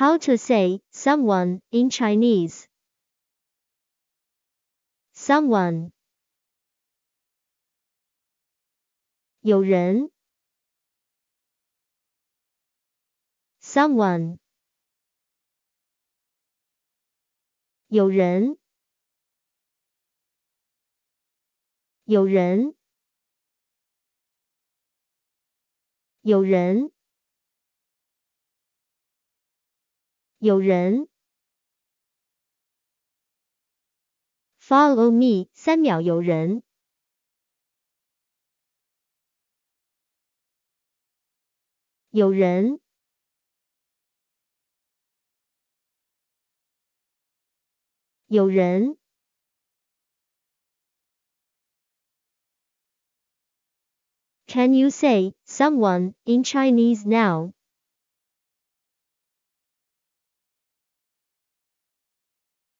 How to say someone in Chinese. Someone. 有人。Someone. 有人。有人。有人。有人，follow me，三秒有人，有人，有人。Can you say someone in Chinese now?